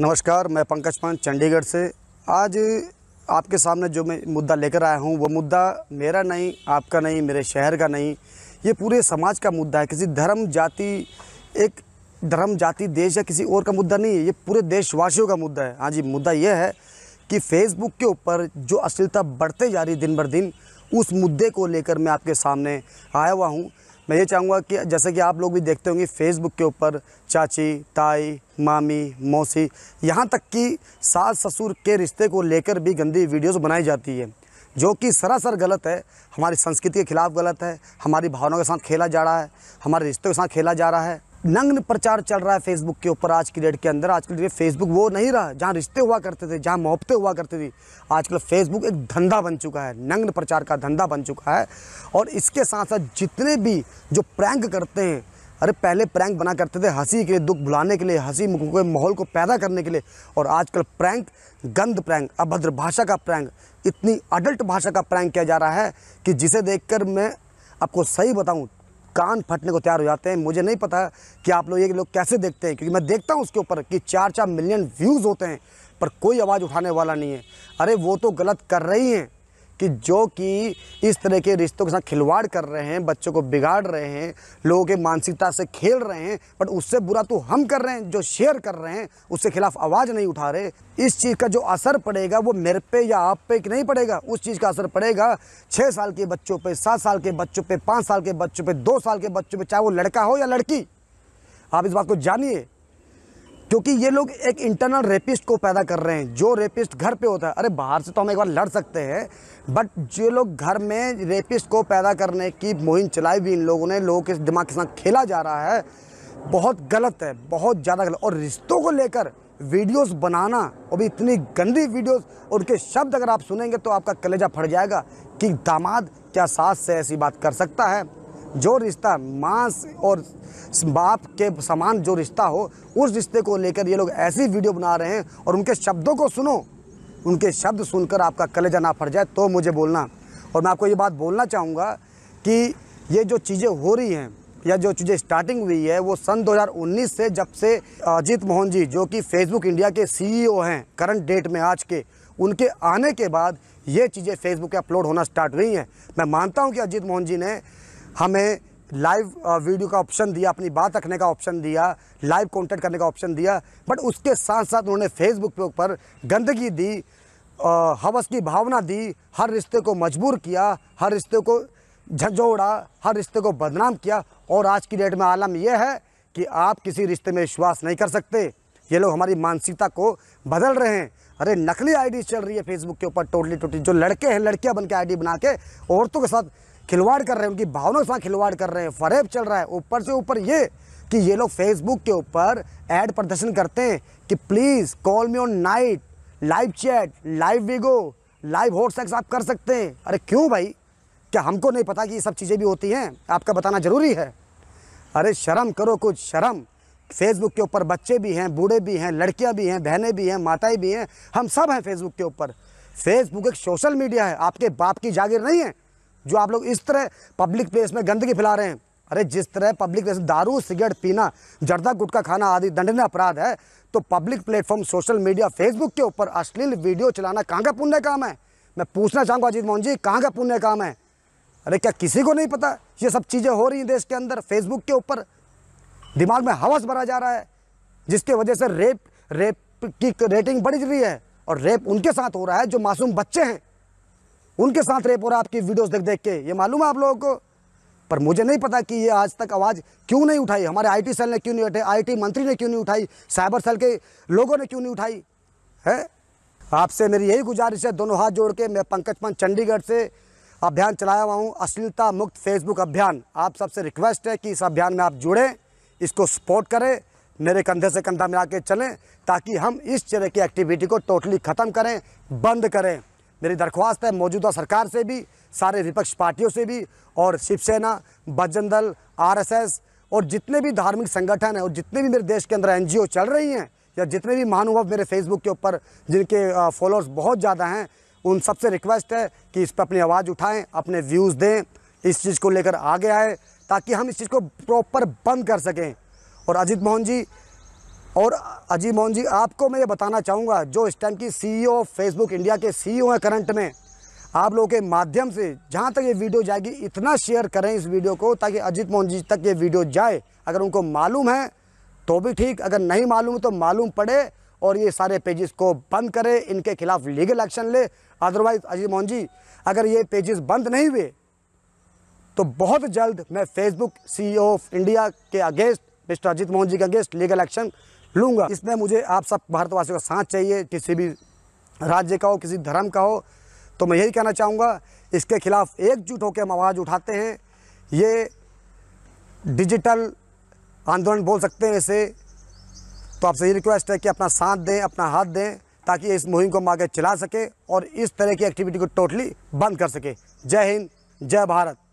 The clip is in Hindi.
नमस्कार मैं पंकज पान चंडीगढ़ से आज आपके सामने जो मैं मुद्दा लेकर आया हूँ वो मुद्दा मेरा नहीं आपका नहीं मेरे शहर का नहीं ये पूरे समाज का मुद्दा है किसी धर्म जाति एक धर्म जाति देश या किसी और का मुद्दा नहीं है ये पूरे देशवासियों का मुद्दा है हाँ जी मुद्दा ये है कि फेसबुक के ऊपर जो अश्लीलता बढ़ते जा रही दिन भर दिन उस मुद्दे को लेकर मैं आपके सामने आया हुआ हूँ मैं ये चाहूँगा कि जैसे कि आप लोग भी देखते होंगे फेसबुक के ऊपर चाची ताई मामी मौसी यहाँ तक कि सास ससुर के रिश्ते को लेकर भी गंदी वीडियोस बनाई जाती है जो कि सरासर गलत है हमारी संस्कृति के खिलाफ गलत है हमारी भावनाओं के साथ खेला जा रहा है हमारे रिश्तों के साथ खेला जा रहा है नग्न प्रचार चल रहा है फेसबुक के ऊपर आज की डेट के अंदर आजकल देखिए फेसबुक वो नहीं रहा जहाँ रिश्ते हुआ करते थे जहाँ मोहब्बतें हुआ करती थी आजकल फेसबुक एक धंधा बन चुका है नग्न प्रचार का धंधा बन चुका है और इसके साथ साथ जितने भी जो प्रैंक करते हैं अरे पहले प्रैंक बना करते थे हंसी के लिए दुख भुलाने के लिए हंसी के माहौल को पैदा करने के लिए और आजकल प्रैंक गंद प्रैंक अभद्र भाषा का प्रैंक इतनी अडल्ट भाषा का प्रैंक किया जा रहा है कि जिसे देखकर मैं आपको सही बताऊं कान फटने को तैयार हो जाते हैं मुझे नहीं पता कि आप लोग ये लोग कैसे देखते हैं क्योंकि मैं देखता हूँ उसके ऊपर कि चार चार मिलियन व्यूज़ होते हैं पर कोई आवाज़ उठाने वाला नहीं है अरे वो तो गलत कर रही हैं कि जो कि इस तरह के रिश्तों के साथ खिलवाड़ कर रहे हैं बच्चों को बिगाड़ रहे हैं लोगों के मानसिकता से खेल रहे हैं बट उससे बुरा तो हम कर रहे हैं जो शेयर कर रहे हैं उसके खिलाफ आवाज़ नहीं उठा रहे इस चीज़ का जो असर पड़ेगा वो मेरे पे या आप पे कि नहीं पड़ेगा उस चीज़ का असर पड़ेगा छः साल के बच्चों पर सात साल के बच्चों पर पाँच साल के बच्चों पर दो साल के बच्चों पर चाहे वो लड़का हो या लड़की आप इस बात को जानिए क्योंकि ये लोग एक इंटरनल रेपिस्ट को पैदा कर रहे हैं जो रेपिस्ट घर पे होता है अरे बाहर से तो हम एक बार लड़ सकते हैं बट जो लोग घर में रेपिस्ट को पैदा करने की मुहिम चलाई भी इन लोगों ने लोगों के दिमाग के साथ खेला जा रहा है बहुत गलत है बहुत ज़्यादा गलत और रिश्तों को लेकर वीडियोस बनाना और भी इतनी गंदी वीडियोस और उनके शब्द अगर आप सुनेंगे तो आपका कलेजा फट जाएगा कि दामाद क्या सास से ऐसी बात कर सकता है जो रिश्ता माँ और बाप के समान जो रिश्ता हो उस रिश्ते को लेकर ये लोग ऐसी वीडियो बना रहे हैं और उनके शब्दों को सुनो उनके शब्द सुनकर आपका कलेजा ना फट जाए तो मुझे बोलना और मैं आपको ये बात बोलना चाहूँगा कि ये जो चीज़ें हो रही हैं या जो चीज़ें स्टार्टिंग हुई है वो सन 2019 से जब से अजीत मोहन जी जो कि फेसबुक इंडिया के सीईओ e हैं करंट डेट में आज के उनके आने के बाद ये चीज़ें फेसबुक पे अपलोड होना स्टार्ट हुई हैं मैं मानता हूँ कि अजीत मोहन जी ने हमें लाइव वीडियो का ऑप्शन दिया अपनी बात रखने का ऑप्शन दिया लाइव कंटेंट करने का ऑप्शन दिया बट उसके साथ साथ उन्होंने फेसबुक ऊपर गंदगी दी हवस की भावना दी हर रिश्ते को मजबूर किया हर रिश्ते को झंझोड़ा हर रिश्ते को बदनाम किया और आज की डेट में आलम यह है कि आप किसी रिश्ते में विश्वास नहीं कर सकते ये लोग हमारी मानसिकता को बदल रहे हैं अरे नकली आईडी चल रही है फेसबुक के ऊपर टोटली टोटली जो लड़के हैं लड़कियां बन के आई बना के औरतों के साथ खिलवाड़ कर रहे हैं उनकी भावनाओं से खिलवाड़ कर रहे हैं फरेब चल रहा है ऊपर से ऊपर ये कि ये लोग फेसबुक के ऊपर ऐड प्रदर्शन करते हैं कि please call me on night live chat live Vigo live hot आप कर सकते हैं अरे क्यों भाई क्या हमको नहीं पता कि ये सब चीज़ें भी होती हैं आपका बताना ज़रूरी है अरे शर्म करो कुछ शर्म फेसबुक के ऊपर बच्चे भी हैं बूढ़े भी हैं लड़कियां भी हैं बहनें भी हैं माताएं भी हैं हम सब हैं फेसबुक के ऊपर फेसबुक एक सोशल मीडिया है आपके बाप की जागीर नहीं है जो आप लोग इस तरह पब्लिक प्लेस में गंदगी फैला रहे हैं अरे जिस तरह पब्लिक प्लेस दारू सिगरेट पीना जर्दा गुटका खाना आदि दंडनीय अपराध है तो public platform social media Facebook के ऊपर अश्लील वीडियो चलाना कहाँ का पुण्य काम है मैं पूछना चाहूँगा अजीत मोहन जी कहाँ का पुण्य काम है अरे क्या किसी को नहीं पता ये सब चीज़ें हो रही हैं देश के अंदर फेसबुक के ऊपर दिमाग में हवस भरा जा रहा है जिसकी वजह से रेप रेप की रेटिंग बढ़ रही है और रेप उनके साथ हो रहा है जो मासूम बच्चे हैं उनके साथ रेप हो रहा है आपकी वीडियोस देख देख के ये मालूम है आप लोगों को पर मुझे नहीं पता कि ये आज तक आवाज़ क्यों नहीं उठाई हमारे आईटी सेल ने क्यों नहीं उठाई आईटी मंत्री ने क्यों नहीं उठाई साइबर सेल के लोगों ने क्यों नहीं उठाई है आपसे मेरी यही गुजारिश है दोनों हाथ जोड़ के मैं पंकज पंत चंडीगढ़ से अभियान चलाया हुआ हूँ अश्लीलता मुक्त फेसबुक अभियान आप सबसे रिक्वेस्ट है कि इस अभियान में आप जुड़ें इसको सपोर्ट करें मेरे कंधे से कंधा मिला के चलें ताकि हम इस तरह की एक्टिविटी को टोटली ख़त्म करें बंद करें मेरी दरख्वास्त है मौजूदा सरकार से भी सारे विपक्ष पार्टियों से भी और शिवसेना बजन दल आर और जितने भी धार्मिक संगठन हैं और जितने भी मेरे देश के अंदर एन चल रही हैं या जितने भी महानुभव मेरे फेसबुक के ऊपर जिनके फॉलोअर्स बहुत ज़्यादा हैं उन सबसे रिक्वेस्ट है कि इस पर अपनी आवाज़ उठाएं अपने व्यूज़ दें इस चीज़ को लेकर आगे आए ताकि हम इस चीज़ को प्रॉपर बंद कर सकें और अजित मोहन जी और अजीम मोहन जी आपको मैं ये बताना चाहूँगा जो इस टाइम की सीईओ फेसबुक इंडिया के सीईओ e हैं करंट में आप लोगों के माध्यम से जहाँ तक ये वीडियो जाएगी इतना शेयर करें इस वीडियो को ताकि अजीत मोहन जी तक ये वीडियो जाए अगर उनको मालूम है तो भी ठीक अगर नहीं मालूम तो मालूम पड़े और ये सारे पेजेस को बंद करें इनके खिलाफ लीगल एक्शन ले अदरवाइज अजीत मोहन जी अगर ये पेजेस बंद नहीं हुए तो बहुत जल्द मैं फेसबुक सी ऑफ इंडिया के अगेंस्ट मिस्टर अजीत मोहन जी के अगेंस्ट लीगल एक्शन लूँगा इसमें मुझे आप सब भारतवासियों का साथ चाहिए किसी भी राज्य का हो किसी धर्म का हो तो मैं यही कहना चाहूँगा इसके खिलाफ एकजुट होकर हम आवाज़ उठाते हैं ये डिजिटल आंदोलन बोल सकते हैं इसे तो आपसे ये रिक्वेस्ट है कि अपना साथ दें अपना हाथ दें ताकि इस मुहिम को हम आगे चला सके और इस तरह की एक्टिविटी को टोटली बंद कर सके जय हिंद जय भारत